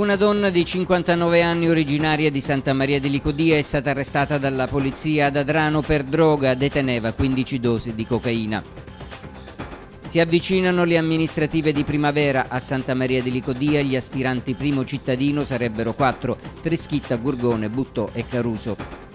Una donna di 59 anni originaria di Santa Maria di Licodia è stata arrestata dalla polizia ad Adrano per droga, deteneva 15 dosi di cocaina. Si avvicinano le amministrative di primavera, a Santa Maria di Licodia gli aspiranti primo cittadino sarebbero quattro, Treschitta, Gurgone, Buttò e Caruso.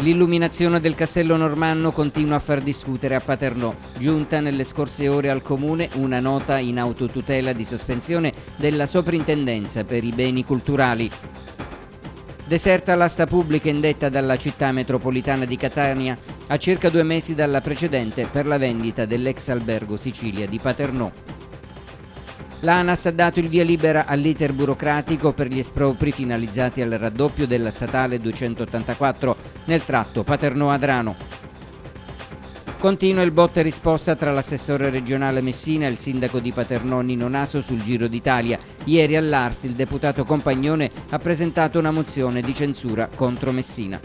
L'illuminazione del castello normanno continua a far discutere a Paternò. Giunta nelle scorse ore al comune una nota in autotutela di sospensione della soprintendenza per i beni culturali. Deserta l'asta pubblica indetta dalla città metropolitana di Catania a circa due mesi dalla precedente per la vendita dell'ex albergo Sicilia di Paternò. L'ANAS ha dato il via libera all'iter burocratico per gli espropri finalizzati al raddoppio della statale 284 nel tratto paternò adrano Continua il botte risposta tra l'assessore regionale Messina e il sindaco di Paternò Nino Naso sul Giro d'Italia. Ieri all'Arsi il deputato Compagnone ha presentato una mozione di censura contro Messina.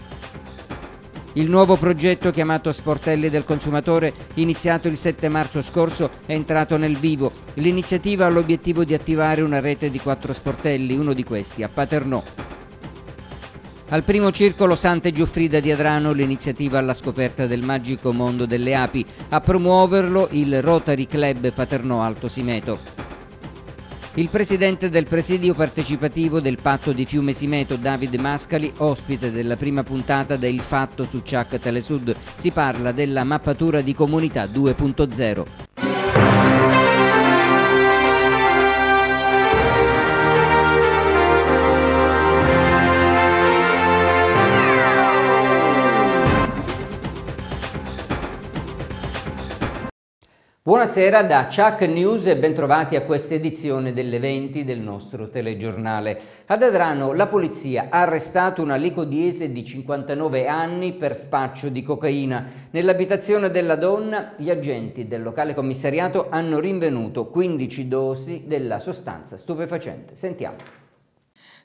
Il nuovo progetto chiamato Sportelli del Consumatore, iniziato il 7 marzo scorso, è entrato nel vivo. L'iniziativa ha l'obiettivo di attivare una rete di quattro sportelli, uno di questi a Paternò. Al primo circolo Sante Giuffrida di Adrano l'iniziativa alla scoperta del magico mondo delle api, a promuoverlo il Rotary Club Paternò Alto Simeto. Il presidente del presidio partecipativo del patto di Fiume Simeto, Davide Mascali, ospite della prima puntata del Fatto su Ciac Telesud, si parla della mappatura di comunità 2.0. Buonasera da Chuck News e bentrovati a questa edizione delle 20 del nostro telegiornale. Ad Adrano la polizia ha arrestato una licodiese di 59 anni per spaccio di cocaina. Nell'abitazione della donna gli agenti del locale commissariato hanno rinvenuto 15 dosi della sostanza stupefacente. Sentiamo.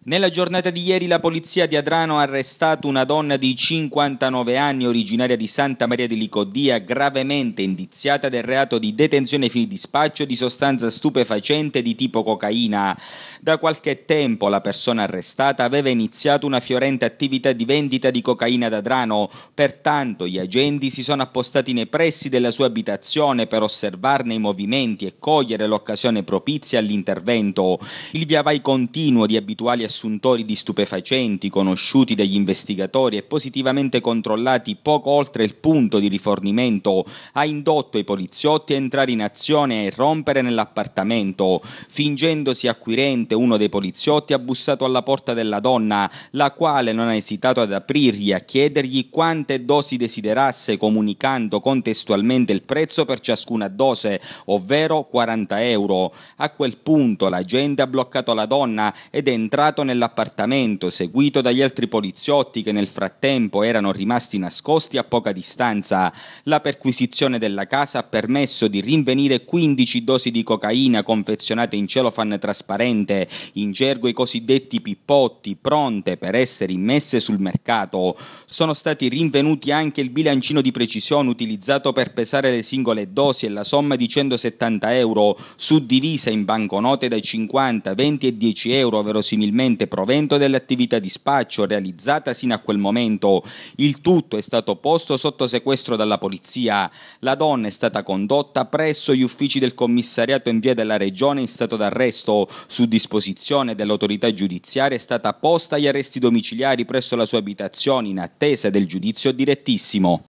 Nella giornata di ieri la polizia di Adrano ha arrestato una donna di 59 anni originaria di Santa Maria di Licodia gravemente indiziata del reato di detenzione fini dispaccio di sostanza stupefacente di tipo cocaina. Da qualche tempo la persona arrestata aveva iniziato una fiorente attività di vendita di cocaina ad Adrano, pertanto gli agenti si sono appostati nei pressi della sua abitazione per osservarne i movimenti e cogliere l'occasione propizia all'intervento. Il via vai continuo di abituali assuntori di stupefacenti, conosciuti dagli investigatori e positivamente controllati poco oltre il punto di rifornimento, ha indotto i poliziotti a entrare in azione e rompere nell'appartamento. Fingendosi acquirente, uno dei poliziotti ha bussato alla porta della donna, la quale non ha esitato ad aprirgli, a chiedergli quante dosi desiderasse, comunicando contestualmente il prezzo per ciascuna dose, ovvero 40 euro. A quel punto l'agente ha bloccato la donna ed è entrato entrato nell'appartamento, seguito dagli altri poliziotti che nel frattempo erano rimasti nascosti a poca distanza. La perquisizione della casa ha permesso di rinvenire 15 dosi di cocaina confezionate in celofan trasparente, in gergo i cosiddetti pippotti, pronte per essere immesse sul mercato. Sono stati rinvenuti anche il bilancino di precisione utilizzato per pesare le singole dosi e la somma di 170 euro, suddivisa in banconote dai 50, 20 e 10 euro verosimilmente l'apparente provento dell'attività di spaccio realizzata sino a quel momento. Il tutto è stato posto sotto sequestro dalla polizia. La donna è stata condotta presso gli uffici del commissariato in via della Regione in stato d'arresto. Su disposizione dell'autorità giudiziaria è stata posta agli arresti domiciliari presso la sua abitazione in attesa del giudizio direttissimo.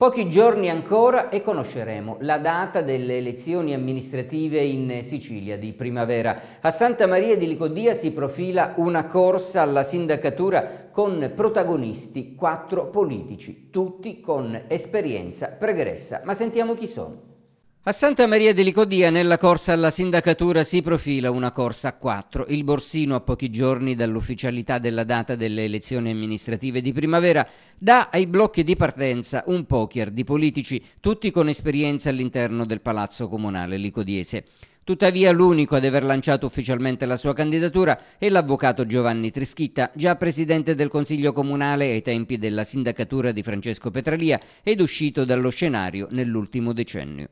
Pochi giorni ancora e conosceremo la data delle elezioni amministrative in Sicilia di primavera. A Santa Maria di Licodia si profila una corsa alla sindacatura con protagonisti quattro politici, tutti con esperienza pregressa. Ma sentiamo chi sono. A Santa Maria di Licodia nella corsa alla sindacatura si profila una corsa a quattro. Il Borsino, a pochi giorni dall'ufficialità della data delle elezioni amministrative di primavera, dà ai blocchi di partenza un poker di politici, tutti con esperienza all'interno del Palazzo Comunale Licodiese. Tuttavia l'unico ad aver lanciato ufficialmente la sua candidatura è l'avvocato Giovanni Trischitta, già presidente del Consiglio Comunale ai tempi della sindacatura di Francesco Petralia ed uscito dallo scenario nell'ultimo decennio.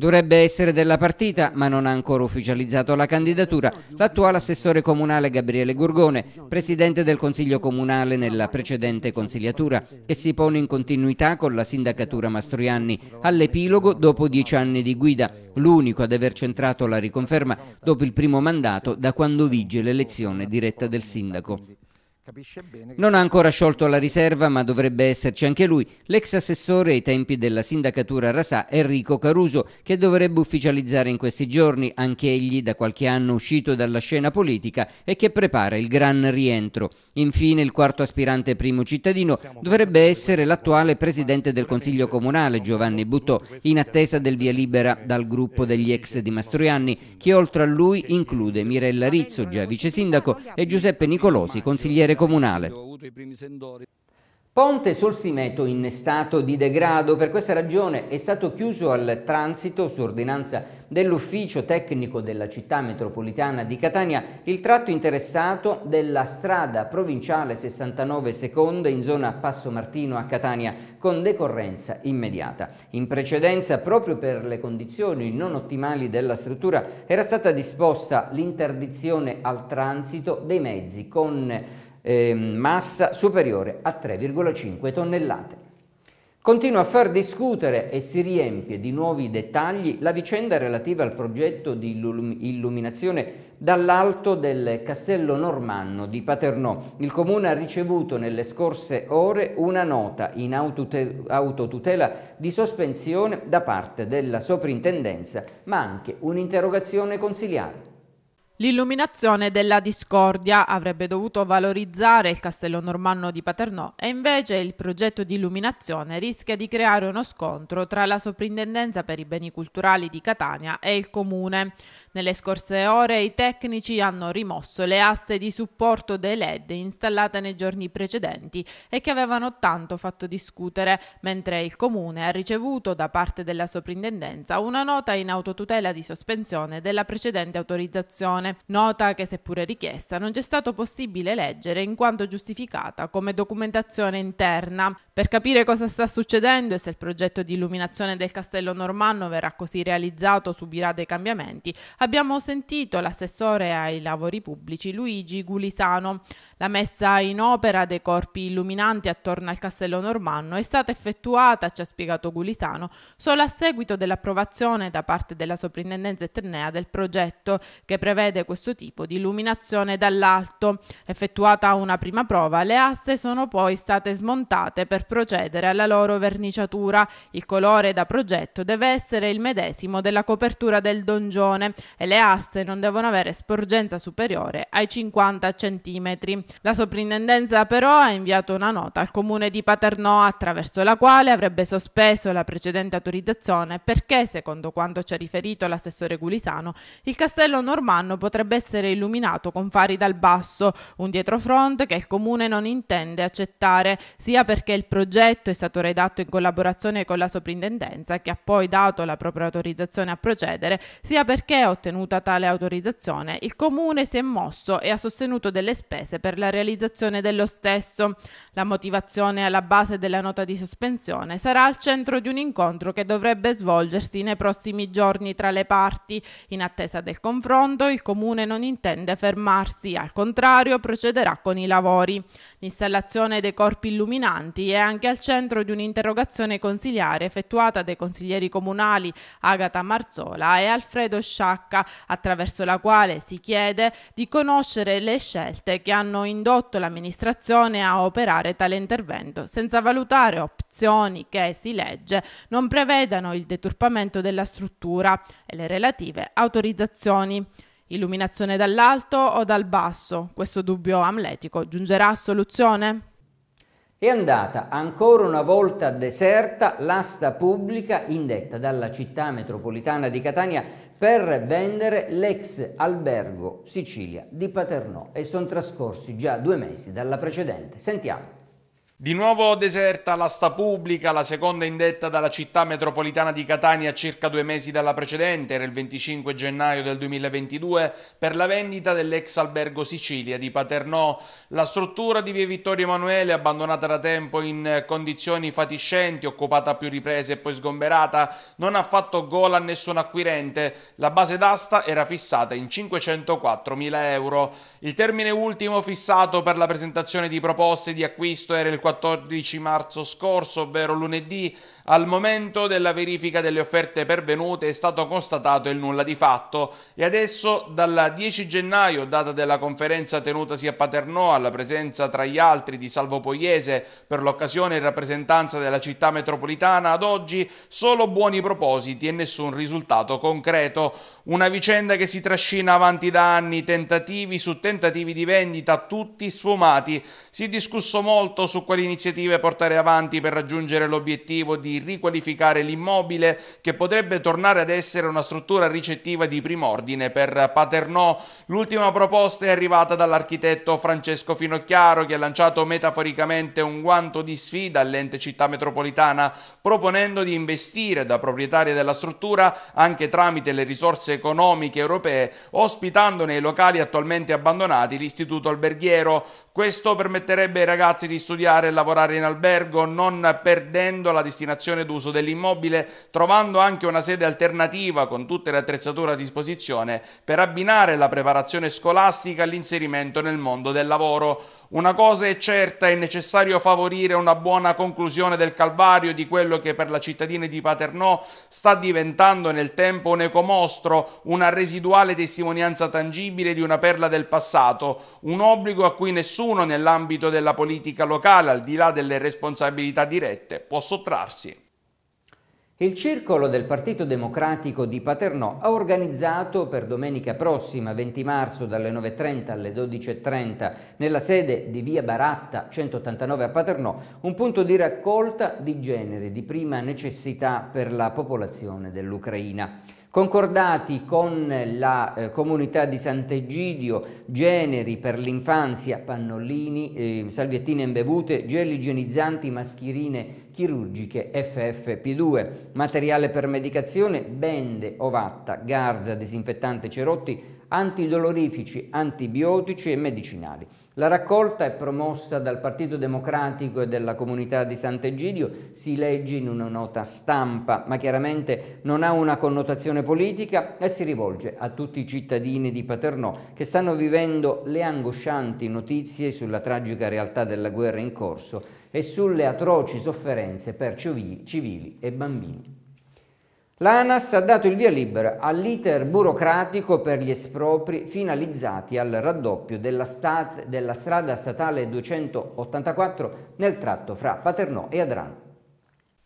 Dovrebbe essere della partita, ma non ha ancora ufficializzato la candidatura, l'attuale assessore comunale Gabriele Gurgone, presidente del Consiglio Comunale nella precedente consigliatura, che si pone in continuità con la sindacatura Mastroianni, all'epilogo dopo dieci anni di guida, l'unico ad aver centrato la riconferma dopo il primo mandato da quando vige l'elezione diretta del sindaco capisce bene. Non ha ancora sciolto la riserva, ma dovrebbe esserci anche lui, l'ex assessore ai tempi della sindacatura Rasà, Enrico Caruso, che dovrebbe ufficializzare in questi giorni, anche egli da qualche anno uscito dalla scena politica e che prepara il gran rientro. Infine il quarto aspirante primo cittadino dovrebbe essere l'attuale presidente del Consiglio Comunale, Giovanni Buttò, in attesa del via libera dal gruppo eh, degli ex di Mastroianni, che oltre a lui include Mirella Rizzo, già vice sindaco, e Giuseppe Nicolosi, consigliere comunale. Ponte Solsimeto in stato di degrado, per questa ragione è stato chiuso al transito su ordinanza dell'ufficio tecnico della città metropolitana di Catania il tratto interessato della strada provinciale 69 seconda in zona Passo Martino a Catania con decorrenza immediata. In precedenza, proprio per le condizioni non ottimali della struttura, era stata disposta l'interdizione al transito dei mezzi con eh, massa superiore a 3,5 tonnellate. Continua a far discutere e si riempie di nuovi dettagli la vicenda relativa al progetto di illuminazione dall'alto del Castello Normanno di Paternò. Il comune ha ricevuto nelle scorse ore una nota in autotutela di sospensione da parte della soprintendenza, ma anche un'interrogazione consiliare. L'illuminazione della discordia avrebbe dovuto valorizzare il castello normanno di Paternò e invece il progetto di illuminazione rischia di creare uno scontro tra la soprintendenza per i beni culturali di Catania e il comune. Nelle scorse ore i tecnici hanno rimosso le aste di supporto dei LED installate nei giorni precedenti e che avevano tanto fatto discutere, mentre il Comune ha ricevuto da parte della soprintendenza una nota in autotutela di sospensione della precedente autorizzazione, nota che seppure richiesta non c'è stato possibile leggere in quanto giustificata come documentazione interna. Per capire cosa sta succedendo e se il progetto di illuminazione del castello normanno verrà così realizzato subirà dei cambiamenti, abbiamo sentito l'assessore ai lavori pubblici Luigi Gulisano. La messa in opera dei corpi illuminanti attorno al castello normanno è stata effettuata, ci ha spiegato Gulisano, solo a seguito dell'approvazione da parte della soprintendenza etnea del progetto che prevede questo tipo di illuminazione dall'alto. Effettuata una prima prova, le aste sono poi state smontate per procedere alla loro verniciatura. Il colore da progetto deve essere il medesimo della copertura del dongione, e le aste non devono avere sporgenza superiore ai 50 cm. La soprintendenza però ha inviato una nota al comune di Paternò attraverso la quale avrebbe sospeso la precedente autorizzazione perché, secondo quanto ci ha riferito l'assessore Gulisano, il castello normanno potrebbe essere illuminato con fari dal basso, un dietrofront che il comune non intende accettare, sia perché il progetto è stato redatto in collaborazione con la soprintendenza che ha poi dato la propria autorizzazione a procedere, sia perché ottenuta tale autorizzazione, il Comune si è mosso e ha sostenuto delle spese per la realizzazione dello stesso. La motivazione alla base della nota di sospensione sarà al centro di un incontro che dovrebbe svolgersi nei prossimi giorni tra le parti. In attesa del confronto, il Comune non intende fermarsi, al contrario procederà con i lavori. L'installazione dei corpi illuminanti è anche al centro di un'interrogazione consiliare effettuata dai consiglieri comunali Agata Marzola e Alfredo Sciacca attraverso la quale si chiede di conoscere le scelte che hanno indotto l'amministrazione a operare tale intervento, senza valutare opzioni che, si legge, non prevedano il deturpamento della struttura e le relative autorizzazioni. Illuminazione dall'alto o dal basso? Questo dubbio amletico giungerà a soluzione? È andata ancora una volta deserta l'asta pubblica indetta dalla città metropolitana di Catania per vendere l'ex albergo Sicilia di Paternò e sono trascorsi già due mesi dalla precedente. Sentiamo. Di nuovo deserta l'asta pubblica, la seconda indetta dalla città metropolitana di Catania circa due mesi dalla precedente, era il 25 gennaio del 2022, per la vendita dell'ex albergo Sicilia di Paternò. La struttura di via Vittorio Emanuele, abbandonata da tempo in condizioni fatiscenti, occupata a più riprese e poi sgomberata, non ha fatto gola a nessun acquirente. La base d'asta era fissata in 504.000 euro. Il termine ultimo fissato per la presentazione di proposte di acquisto era il 4 14 marzo scorso, ovvero lunedì, al momento della verifica delle offerte pervenute è stato constatato il nulla di fatto e adesso dal 10 gennaio, data della conferenza tenutasi a Paternò, alla presenza tra gli altri di Salvo Poiese per l'occasione in rappresentanza della città metropolitana, ad oggi solo buoni propositi e nessun risultato concreto. Una vicenda che si trascina avanti da anni, tentativi su tentativi di vendita, tutti sfumati. Si è discusso molto su quali iniziative portare avanti per raggiungere l'obiettivo di riqualificare l'immobile che potrebbe tornare ad essere una struttura ricettiva di prim'ordine per Paternò. L'ultima proposta è arrivata dall'architetto Francesco Finocchiaro che ha lanciato metaforicamente un guanto di sfida all'ente città metropolitana proponendo di investire da proprietaria della struttura anche tramite le risorse economiche europee, ospitando nei locali attualmente abbandonati l'istituto alberghiero questo permetterebbe ai ragazzi di studiare e lavorare in albergo non perdendo la destinazione d'uso dell'immobile, trovando anche una sede alternativa con tutte le attrezzature a disposizione per abbinare la preparazione scolastica all'inserimento nel mondo del lavoro. Una cosa è certa, è necessario favorire una buona conclusione del calvario di quello che per la cittadina di Paternò sta diventando nel tempo un ecomostro, una residuale testimonianza tangibile di una perla del passato, un obbligo a cui nessuno nessuno nell'ambito della politica locale, al di là delle responsabilità dirette, può sottrarsi. Il circolo del Partito Democratico di Paternò ha organizzato per domenica prossima, 20 marzo, dalle 9.30 alle 12.30, nella sede di Via Baratta 189 a Paternò, un punto di raccolta di genere di prima necessità per la popolazione dell'Ucraina concordati con la eh, comunità di Sant'Egidio, generi per l'infanzia, pannolini, eh, salviettine imbevute, gel igienizzanti, mascherine chirurgiche FFP2, materiale per medicazione, bende, ovatta, garza, disinfettante cerotti, antidolorifici, antibiotici e medicinali. La raccolta è promossa dal Partito Democratico e dalla comunità di Sant'Egidio, si legge in una nota stampa, ma chiaramente non ha una connotazione politica e si rivolge a tutti i cittadini di Paternò che stanno vivendo le angoscianti notizie sulla tragica realtà della guerra in corso e sulle atroci sofferenze per civili e bambini. L'ANAS ha dato il via libera all'iter burocratico per gli espropri finalizzati al raddoppio della, stat della strada statale 284 nel tratto fra Paternò e Adrano.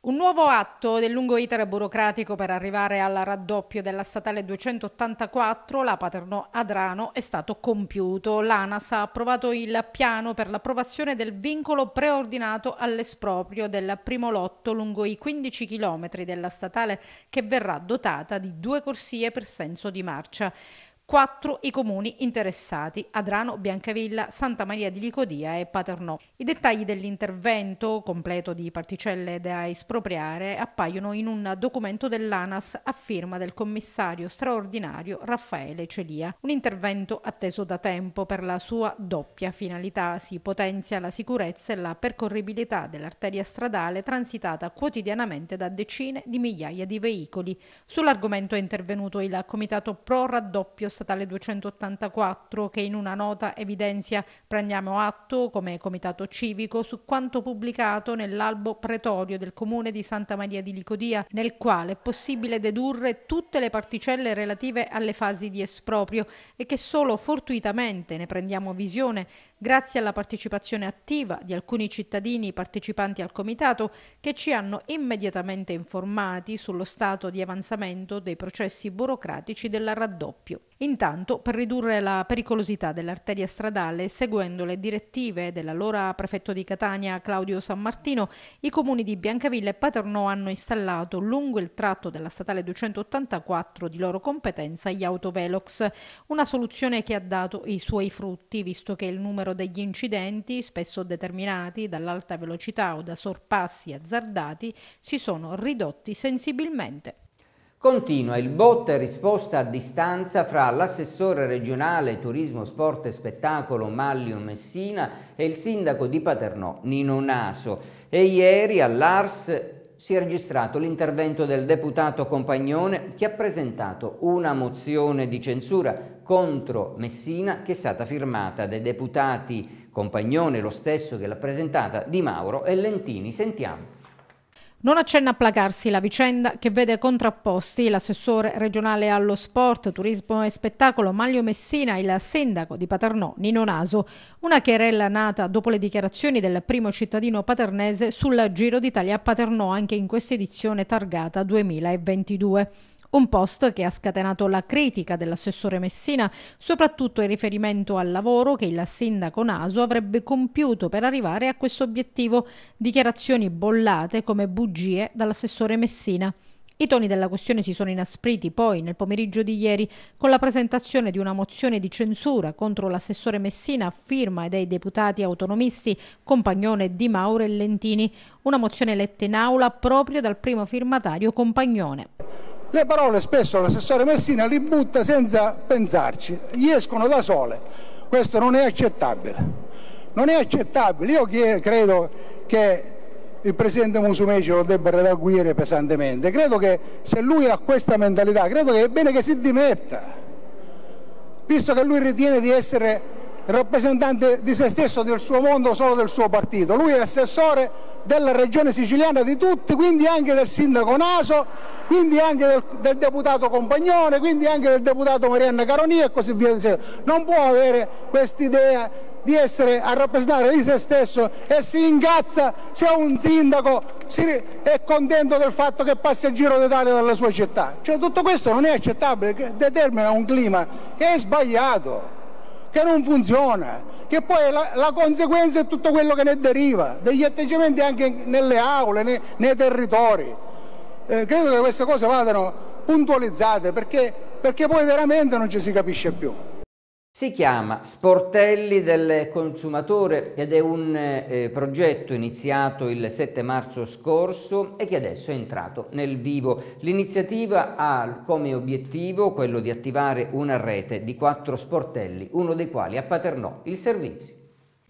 Un nuovo atto del lungo iter burocratico per arrivare al raddoppio della statale 284, la Paterno-Adrano, è stato compiuto. L'ANAS ha approvato il piano per l'approvazione del vincolo preordinato all'esproprio del primo lotto lungo i 15 chilometri della statale che verrà dotata di due corsie per senso di marcia. Quattro i comuni interessati, Adrano, Biancavilla, Santa Maria di Licodia e Paternò. I dettagli dell'intervento, completo di particelle da espropriare, appaiono in un documento dell'ANAS a firma del commissario straordinario Raffaele Celia. Un intervento atteso da tempo per la sua doppia finalità. Si potenzia la sicurezza e la percorribilità dell'arteria stradale transitata quotidianamente da decine di migliaia di veicoli. Sull'argomento è intervenuto il Comitato Pro Raddoppio statale 284 che in una nota evidenzia prendiamo atto come comitato civico su quanto pubblicato nell'albo pretorio del comune di Santa Maria di Licodia nel quale è possibile dedurre tutte le particelle relative alle fasi di esproprio e che solo fortuitamente ne prendiamo visione grazie alla partecipazione attiva di alcuni cittadini partecipanti al comitato che ci hanno immediatamente informati sullo stato di avanzamento dei processi burocratici del raddoppio. Intanto, per ridurre la pericolosità dell'arteria stradale, seguendo le direttive dell'allora prefetto di Catania Claudio San Martino, i comuni di Biancavilla e Paternò hanno installato lungo il tratto della statale 284 di loro competenza gli autovelox, una soluzione che ha dato i suoi frutti, visto che il numero degli incidenti, spesso determinati dall'alta velocità o da sorpassi azzardati, si sono ridotti sensibilmente. Continua il botta e risposta a distanza fra l'assessore regionale Turismo, Sport e Spettacolo Maglio Messina e il sindaco di Paternò Nino Naso. E ieri all'Ars si è registrato l'intervento del deputato Compagnone che ha presentato una mozione di censura contro Messina che è stata firmata dai deputati Compagnone, lo stesso che l'ha presentata, Di Mauro e Lentini. Sentiamo. Non accenna a placarsi la vicenda che vede contrapposti l'assessore regionale allo sport, turismo e spettacolo Maglio Messina e il sindaco di Paternò Nino Naso, una querella nata dopo le dichiarazioni del primo cittadino paternese sul Giro d'Italia a Paternò anche in questa edizione targata 2022. Un post che ha scatenato la critica dell'assessore Messina, soprattutto in riferimento al lavoro che il sindaco Naso avrebbe compiuto per arrivare a questo obiettivo, dichiarazioni bollate come bugie dall'assessore Messina. I toni della questione si sono inaspriti poi nel pomeriggio di ieri con la presentazione di una mozione di censura contro l'assessore Messina a firma dei deputati autonomisti Compagnone Di Mauro e Lentini, una mozione letta in aula proprio dal primo firmatario Compagnone le parole spesso l'assessore Messina li butta senza pensarci, gli escono da sole. Questo non è accettabile. Non è accettabile. Io credo che il presidente Musumeci lo debba redarguire pesantemente. Credo che se lui ha questa mentalità, credo che è bene che si dimetta, visto che lui ritiene di essere rappresentante di se stesso, del suo mondo, solo del suo partito. Lui è assessore della regione siciliana di tutti, quindi anche del sindaco Naso, quindi anche del, del deputato Compagnone, quindi anche del deputato Marianna Caronia e così via. Non può avere quest'idea di essere a rappresentare di se stesso e si ingazza se un sindaco è contento del fatto che passa il giro d'Italia dalla sua città. Cioè tutto questo non è accettabile, determina un clima che è sbagliato che non funziona, che poi la, la conseguenza è tutto quello che ne deriva, degli atteggiamenti anche nelle aule, nei, nei territori. Eh, credo che queste cose vadano puntualizzate perché, perché poi veramente non ci si capisce più. Si chiama Sportelli del consumatore ed è un eh, progetto iniziato il 7 marzo scorso e che adesso è entrato nel vivo. L'iniziativa ha come obiettivo quello di attivare una rete di quattro sportelli, uno dei quali a Paternò, il servizio.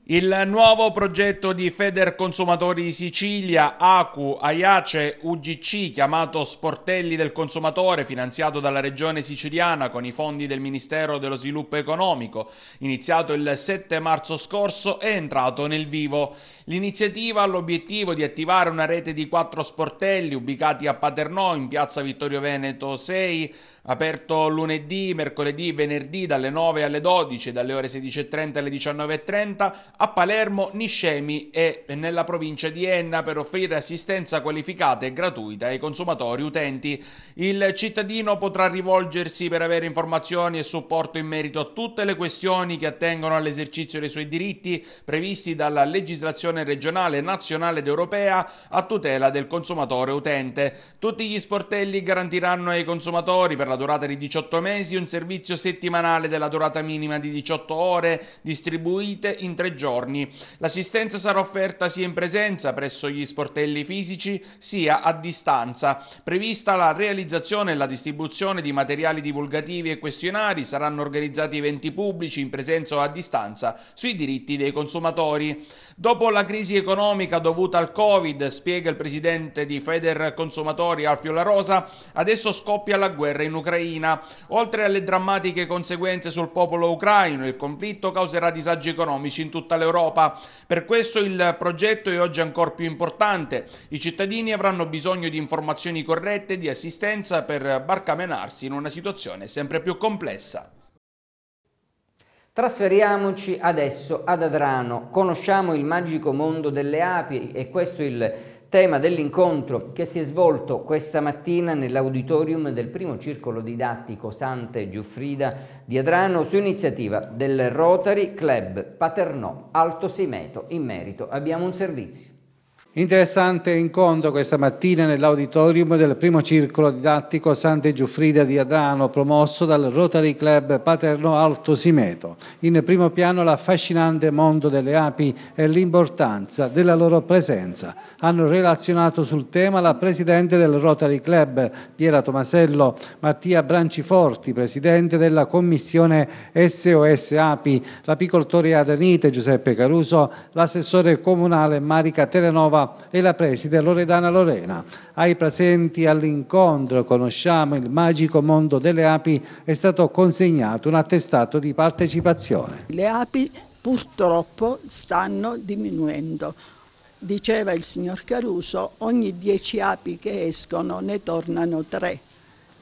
Il nuovo progetto di Feder Consumatori Sicilia, ACU, AIACE, UGC, chiamato Sportelli del Consumatore, finanziato dalla Regione Siciliana con i fondi del Ministero dello Sviluppo Economico, iniziato il 7 marzo scorso, è entrato nel vivo. L'iniziativa ha l'obiettivo di attivare una rete di quattro sportelli ubicati a Paternò, in piazza Vittorio Veneto 6, aperto lunedì, mercoledì, venerdì dalle 9 alle 12, dalle ore 16.30 alle 19.30 a Palermo, Niscemi e nella provincia di Enna per offrire assistenza qualificata e gratuita ai consumatori utenti. Il cittadino potrà rivolgersi per avere informazioni e supporto in merito a tutte le questioni che attengono all'esercizio dei suoi diritti previsti dalla legislazione regionale, nazionale ed europea a tutela del consumatore utente. Tutti gli sportelli garantiranno ai consumatori per la la durata di 18 mesi, un servizio settimanale della durata minima di 18 ore, distribuite in tre giorni. L'assistenza sarà offerta sia in presenza presso gli sportelli fisici sia a distanza. Prevista la realizzazione e la distribuzione di materiali divulgativi e questionari, saranno organizzati eventi pubblici in presenza o a distanza sui diritti dei consumatori. Dopo la crisi economica dovuta al Covid, spiega il presidente di Feder Consumatori Alfio La Rosa, adesso scoppia la guerra in Ucraina Ucraina. Oltre alle drammatiche conseguenze sul popolo ucraino, il conflitto causerà disagi economici in tutta l'Europa. Per questo il progetto è oggi ancora più importante. I cittadini avranno bisogno di informazioni corrette e di assistenza per barcamenarsi in una situazione sempre più complessa. Trasferiamoci adesso ad Adrano. Conosciamo il magico mondo delle api e questo è il tema dell'incontro che si è svolto questa mattina nell'auditorium del primo circolo didattico Sante Giuffrida di Adrano su iniziativa del Rotary Club Paternò Alto Simeto. In merito abbiamo un servizio. Interessante incontro questa mattina nell'auditorium del primo circolo didattico Sante Giuffrida di Adrano promosso dal Rotary Club Paterno Alto Simeto. In primo piano l'affascinante mondo delle api e l'importanza della loro presenza. Hanno relazionato sul tema la presidente del Rotary Club Piera Tomasello, Mattia Branciforti, presidente della commissione SOS Api, l'apicoltore Adanite Giuseppe Caruso, l'assessore comunale Marica Terenova e la preside Loredana Lorena. Ai presenti all'incontro Conosciamo il magico mondo delle api è stato consegnato un attestato di partecipazione. Le api purtroppo stanno diminuendo. Diceva il signor Caruso, ogni dieci api che escono ne tornano tre,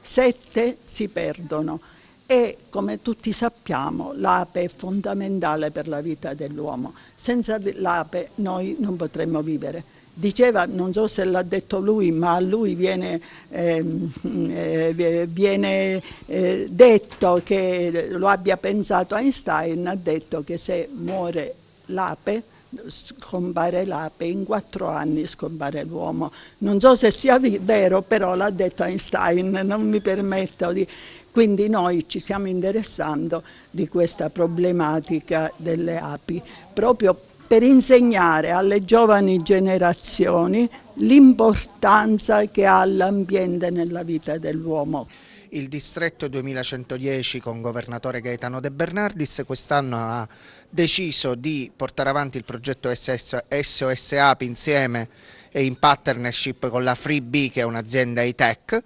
sette si perdono e come tutti sappiamo l'ape è fondamentale per la vita dell'uomo, senza l'ape noi non potremmo vivere. Diceva, non so se l'ha detto lui, ma a lui viene, ehm, eh, viene eh, detto che lo abbia pensato Einstein, ha detto che se muore l'ape scompare l'ape, in quattro anni scompare l'uomo. Non so se sia vero, però l'ha detto Einstein, non mi permetto di... Quindi noi ci stiamo interessando di questa problematica delle api, proprio per insegnare alle giovani generazioni l'importanza che ha l'ambiente nella vita dell'uomo. Il distretto 2110 con governatore Gaetano De Bernardis quest'anno ha deciso di portare avanti il progetto SOS Api insieme e in partnership con la FreeBee che è un'azienda e-tech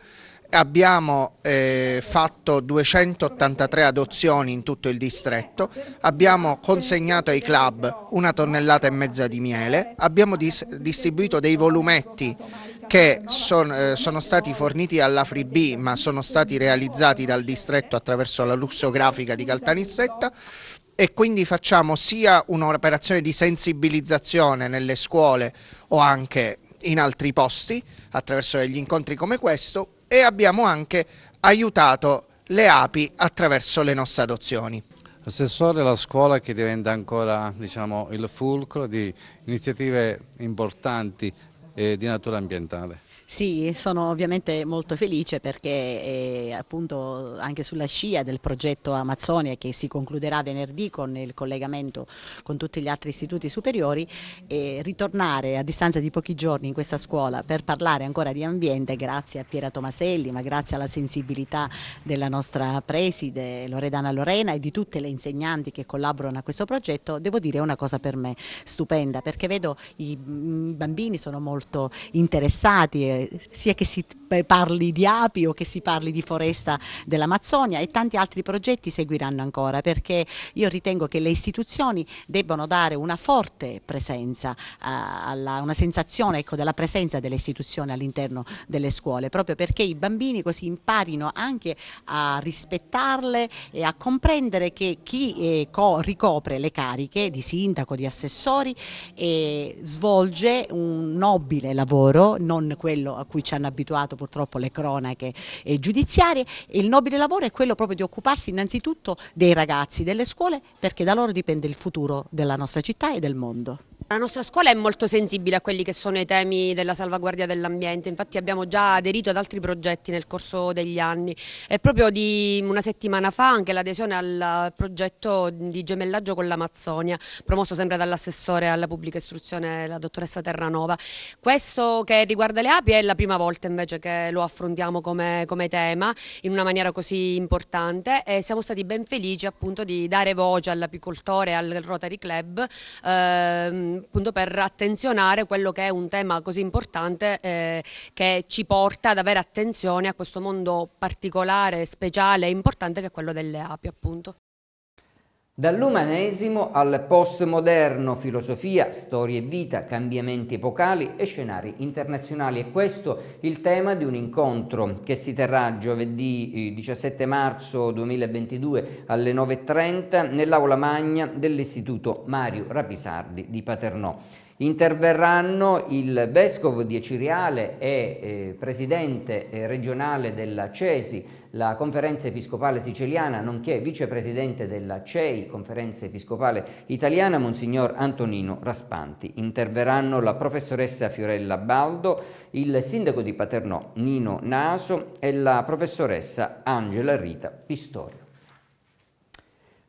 Abbiamo eh, fatto 283 adozioni in tutto il distretto, abbiamo consegnato ai club una tonnellata e mezza di miele, abbiamo dis distribuito dei volumetti che son, eh, sono stati forniti alla FreeB ma sono stati realizzati dal distretto attraverso la luxografica di Caltanissetta e quindi facciamo sia un'operazione di sensibilizzazione nelle scuole o anche in altri posti attraverso degli incontri come questo e abbiamo anche aiutato le api attraverso le nostre adozioni. Assessore, la scuola che diventa ancora diciamo, il fulcro di iniziative importanti eh, di natura ambientale. Sì, sono ovviamente molto felice perché eh, appunto anche sulla scia del progetto Amazzonia che si concluderà venerdì con il collegamento con tutti gli altri istituti superiori e ritornare a distanza di pochi giorni in questa scuola per parlare ancora di ambiente grazie a Piera Tomaselli ma grazie alla sensibilità della nostra preside Loredana Lorena e di tutte le insegnanti che collaborano a questo progetto devo dire una cosa per me stupenda perché vedo i mm, bambini sono molto interessati eh, si es que sí parli di api o che si parli di foresta dell'Amazzonia e tanti altri progetti seguiranno ancora perché io ritengo che le istituzioni debbano dare una forte presenza, eh, alla, una sensazione ecco, della presenza delle istituzioni all'interno delle scuole proprio perché i bambini così imparino anche a rispettarle e a comprendere che chi eh, ricopre le cariche di sindaco, di assessori eh, svolge un nobile lavoro, non quello a cui ci hanno abituato purtroppo le cronache eh, giudiziarie. Il nobile lavoro è quello proprio di occuparsi innanzitutto dei ragazzi, delle scuole, perché da loro dipende il futuro della nostra città e del mondo. La nostra scuola è molto sensibile a quelli che sono i temi della salvaguardia dell'ambiente, infatti abbiamo già aderito ad altri progetti nel corso degli anni e proprio di una settimana fa anche l'adesione al progetto di gemellaggio con l'Amazzonia, promosso sempre dall'assessore alla pubblica istruzione, la dottoressa Terranova. Questo che riguarda le api è la prima volta invece che che lo affrontiamo come, come tema in una maniera così importante e siamo stati ben felici appunto di dare voce all'apicoltore e al Rotary Club ehm, appunto per attenzionare quello che è un tema così importante eh, che ci porta ad avere attenzione a questo mondo particolare, speciale e importante che è quello delle api appunto. Dall'umanesimo al postmoderno, filosofia, storia e vita, cambiamenti epocali e scenari internazionali. E questo il tema di un incontro che si terrà giovedì 17 eh, marzo 2022 alle 9.30 nell'aula magna dell'Istituto Mario Rapisardi di Paternò. Interverranno il vescovo di Ciriale e eh, presidente eh, regionale della CESI la Conferenza Episcopale Siciliana, nonché vicepresidente della CEI, Conferenza Episcopale Italiana, Monsignor Antonino Raspanti. Interverranno la professoressa Fiorella Baldo, il sindaco di Paternò Nino Naso e la professoressa Angela Rita Pistorio.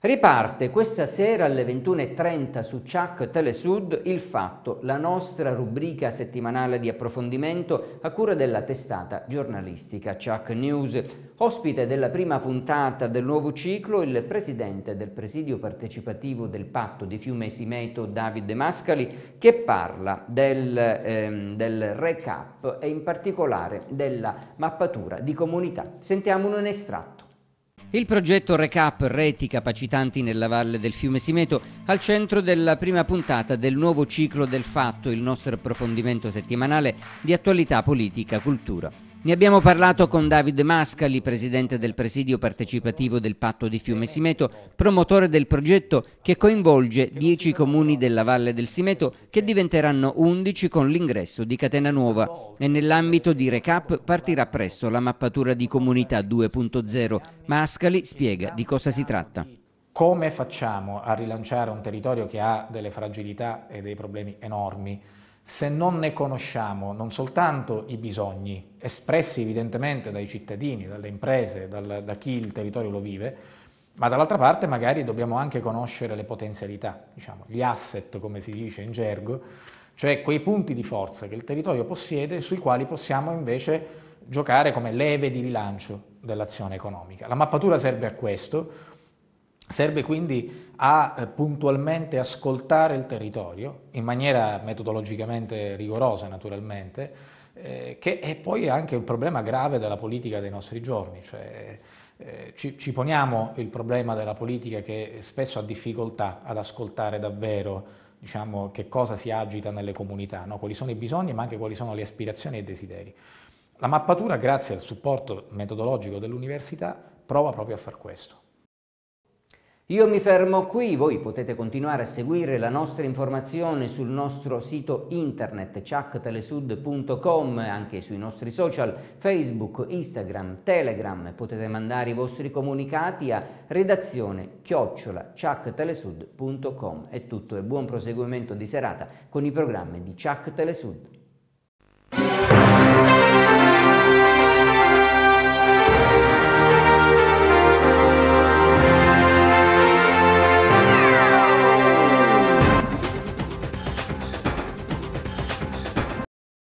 Riparte questa sera alle 21.30 su Ciac Telesud Il Fatto, la nostra rubrica settimanale di approfondimento a cura della testata giornalistica Ciac News. Ospite della prima puntata del nuovo ciclo il presidente del presidio partecipativo del patto di Fiume Simeto, Davide Mascali che parla del, ehm, del recap e in particolare della mappatura di comunità. Sentiamo un estratto. Il progetto Recap Reti Capacitanti nella valle del fiume Simeto al centro della prima puntata del nuovo ciclo del fatto, il nostro approfondimento settimanale di attualità politica cultura. Ne abbiamo parlato con Davide Mascali, presidente del presidio partecipativo del patto di Fiume Simeto, promotore del progetto che coinvolge 10 comuni della Valle del Simeto che diventeranno 11 con l'ingresso di Catena Nuova e nell'ambito di Recap partirà presto la mappatura di comunità 2.0. Mascali spiega di cosa si tratta. Come facciamo a rilanciare un territorio che ha delle fragilità e dei problemi enormi? se non ne conosciamo non soltanto i bisogni, espressi evidentemente dai cittadini, dalle imprese, dal, da chi il territorio lo vive, ma dall'altra parte magari dobbiamo anche conoscere le potenzialità, diciamo, gli asset come si dice in gergo, cioè quei punti di forza che il territorio possiede sui quali possiamo invece giocare come leve di rilancio dell'azione economica. La mappatura serve a questo, Serve quindi a eh, puntualmente ascoltare il territorio, in maniera metodologicamente rigorosa naturalmente, eh, che è poi anche un problema grave della politica dei nostri giorni. Cioè, eh, ci, ci, poniamo il problema della politica che spesso ha difficoltà ad ascoltare davvero diciamo, che cosa si agita nelle comunità, no? quali sono i bisogni ma anche quali sono le aspirazioni e i desideri. La mappatura, grazie al supporto metodologico dell'università, prova proprio a far questo. Io mi fermo qui, voi potete continuare a seguire la nostra informazione sul nostro sito internet ciactelesud.com, anche sui nostri social Facebook, Instagram, Telegram, potete mandare i vostri comunicati a redazione chiocciola ciactelesud.com. È tutto e buon proseguimento di serata con i programmi di Ciac Telesud.